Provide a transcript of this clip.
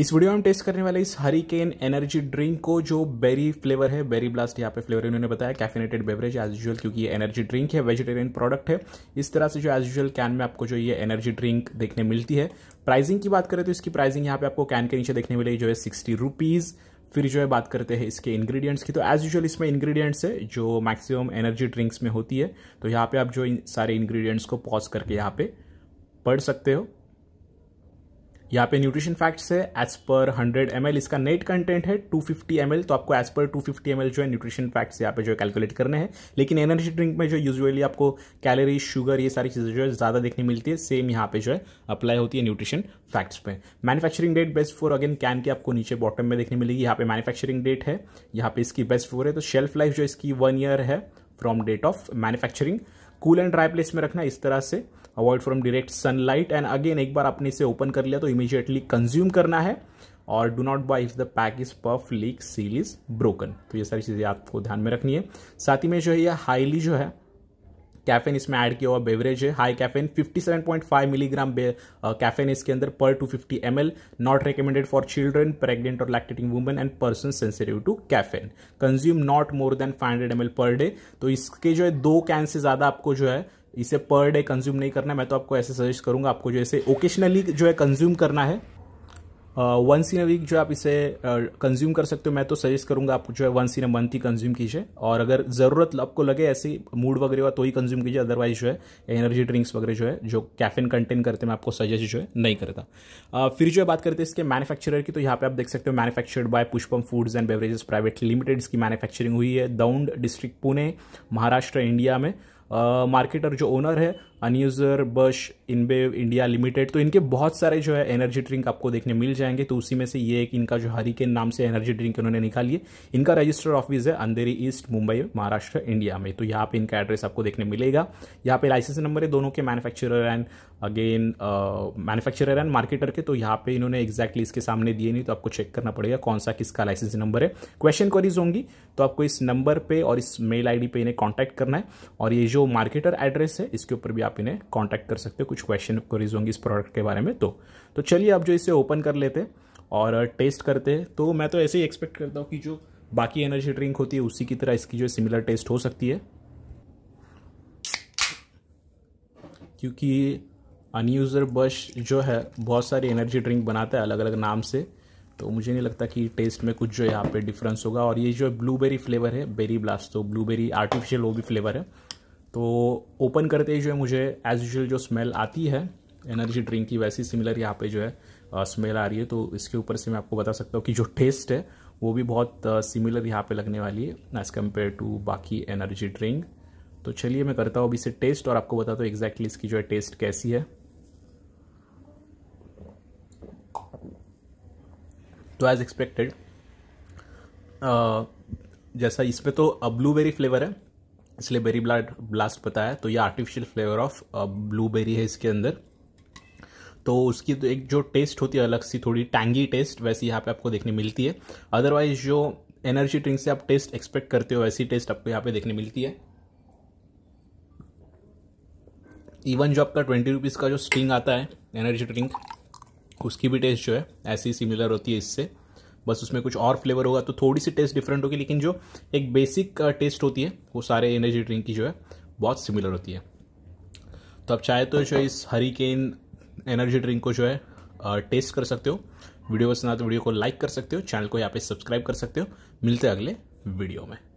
इस वीडियो में हम टेस्ट करने वाले इस हरिकेन एनर्जी ड्रिंक को जो बेरी फ्लेवर है बेरी ब्लास्ट यहाँ पे फ्लेवर इन्होंने बताया कैफिनेटेड बेवरेज एज यूजल क्योंकि ये एनर्जी ड्रिंक है वेजिटेरियन प्रोडक्ट है इस तरह से जो एज यूजल कैन में आपको जो ये एनर्जी ड्रिंक देखने मिलती है प्राइसिंग की बात करें तो इसकी प्राइसिंग यहाँ पे आपको कैन के नीचे देखने मिलेगी जो है सिक्सटी रुपीज़ फिर जो है बात करते हैं इसके इंग्रेडिएंट्स की तो एज यूजल इसमें इंग्रेडिएंट्स है जो मैक्सिमम एनर्जी ड्रिंक्स में होती है तो यहाँ पे आप जो इन सारे इंग्रेडिएंट्स को पॉज करके यहाँ पे पढ़ सकते हो यहाँ पे न्यूट्रिशन फैक्ट्स है एज पर 100 एम इसका नेट कंटेंट है 250 फिफ्टी तो आपको एज पर 250 फिफ्टी जो है न्यूट्रिशन फैक्ट्स यहाँ पे जो है कैलकुलेट करने हैं लेकिन एनर्जी ड्रिंक में जो यूजुअली आपको कैलोरी शुगर ये सारी चीज़ें जो है ज़्यादा देखने मिलती है सेम यहाँ पे जो है अप्लाई होती है न्यूट्रिशन फैक्ट्स पे manufacturing date best for again can की आपको नीचे बॉटम में देखने मिलेगी यहाँ पे मैन्युफैक्चरिंग डेट है यहाँ पे इसकी बेस्ट फोर है तो शेल्फ लाइफ जो इसकी वन ईयर है from date of manufacturing cool and dry place में रखना इस तरह से avoid from direct sunlight and again एक बार आपने इसे ओपन कर लिया तो इमीजिएटली कंज्यूम करना है और do not buy if the pack is puff leak seal is broken तो ये सारी चीज़ें आपको ध्यान में रखनी है साथ ही में जो है यह हाईली जो है कैफेन इसमें ऐड किया हुआ बेवरेज है हाई कैफेन 57.5 मिलीग्राम कैफेन इसके अंदर पर 250 fifty M L not recommended for children pregnant और lactating women and person sensitive to caffeine consume not more than 500 hundred per day तो इसके जो है दो कैन से ज़्यादा आपको जो है इसे पर डे कंज्यूम नहीं करना है मैं तो आपको ऐसे सजेस्ट करूंगा आपको जो ऐसे ओकेशनली जो है कंज्यूम करना है वंस इन अ वीक जो आप इसे कंज्यूम uh, कर सकते हो मैं तो सजेस्ट करूंगा आप जो है वंस इन अ मंथ ही कंज्यूम कीजिए और अगर ज़रूरत आपको लगे ऐसी मूड वगैरह हुआ तो ही कंज्यूम कीजिए अदरवाइज जो है एनर्जी ड्रिंक्स वगैरह जो है जो कैफिन कंटेन करते मैं आपको सजेस्ट जो है नहीं करता uh, फिर जो है बात करते हैं इसके मैनुफेक्चर की तो यहाँ पे आप देख सकते हो manufactured by Pushpam Foods and Beverages Private Limited इसकी मैन्युफैक्चरिंग हुई है दउंड डिस्ट्रिक्ट पुणे महाराष्ट्र इंडिया में मार्केटर uh, जो ओनर है अनयूजर बश इनबे इंडिया लिमिटेड तो इनके बहुत सारे जो है एनर्जी ड्रिंक आपको देखने मिल जाएंगे तो उसी में से ये एक इनका जो हरिकेन नाम से एनर्जी ड्रिंक इन्होंने निकाली है इनका रजिस्टर ऑफिस है अंधेरी ईस्ट मुंबई महाराष्ट्र इंडिया में तो यहाँ पे इनका एड्रेस आपको देखने मिलेगा यहाँ पे लाइसेंस नंबर है दोनों के manufacturer and again manufacturer and marketer के तो यहाँ पे इन्होंने एक्जैक्टली इसके सामने दिए नहीं तो आपको चेक करना पड़ेगा कौन सा किसका लाइसेंस नंबर है क्वेश्चन क्वारीज होंगी तो आपको इस नंबर पे और इस मेल आई पे इन्हें कॉन्टैक्ट करना है और ये जो मार्केटर एड्रेस है इसके ऊपर भी आप इन्हें कॉन्टैक्ट कर सकते हो कुछ क्वेश्चन क्वेरीज होंगी इस प्रोडक्ट के बारे में तो तो चलिए आप जो इसे ओपन कर लेते और टेस्ट uh, करते हैं तो मैं तो ऐसे ही एक्सपेक्ट करता हूँ कि जो बाकी एनर्जी ड्रिंक होती है उसी की तरह इसकी जो सिमिलर टेस्ट हो सकती है क्योंकि अनयूज़र बश जो है बहुत सारी एनर्जी ड्रिंक बनाता है अलग अलग नाम से तो मुझे नहीं लगता कि टेस्ट में कुछ जो यहाँ पे डिफरेंस होगा और ये जो ब्लूबेरी फ्लेवर है बेरी ब्लास्ट तो ब्लूबेरी आर्टिफिशियल वो भी फ्लेवर है तो ओपन करते ही जो है मुझे एज़ यूजल जो स्मेल आती है एनर्जी ड्रिंक की वैसी सिमिलर यहाँ पे जो है स्मेल आ रही है तो इसके ऊपर से मैं आपको बता सकता हूँ कि जो टेस्ट है वो भी बहुत सिमिलर यहाँ पे लगने वाली है एज़ कम्पेयर टू बाकी एनर्जी ड्रिंक तो चलिए मैं करता हूँ अभी इसे टेस्ट और आपको बताता हूँ एग्जैक्टली इसकी जो है टेस्ट कैसी है तो एज़ एक्सपेक्टेड जैसा इसमें तो ब्लूबेरी फ्लेवर है इसलिए बेरी ब्लाड ब्लास्ट बताया तो ये आर्टिफिशियल फ्लेवर ऑफ ब्लूबेरी है इसके अंदर तो उसकी तो एक जो टेस्ट होती है अलग सी थोड़ी टैंगी टेस्ट वैसी यहाँ पे आपको देखने मिलती है अदरवाइज जो एनर्जी ड्रिंक से आप टेस्ट एक्सपेक्ट करते हो वैसी टेस्ट आपको यहाँ पे देखने मिलती है इवन जो आपका ट्वेंटी रुपीज़ का जो स्टिंग आता है एनर्जी ड्रिंक उसकी भी टेस्ट जो है ऐसी सिमिलर होती है इससे बस उसमें कुछ और फ्लेवर होगा तो थोड़ी सी टेस्ट डिफरेंट होगी लेकिन जो एक बेसिक टेस्ट uh, होती है वो सारे एनर्जी ड्रिंक की जो है बहुत सिमिलर होती है तो आप चाहे तो जो इस हरिकेन एनर्जी ड्रिंक को जो है टेस्ट uh, कर सकते हो वीडियो पसंद आए तो वीडियो को लाइक कर सकते हो चैनल को यहाँ पे सब्सक्राइब कर सकते हो मिलते हैं अगले वीडियो में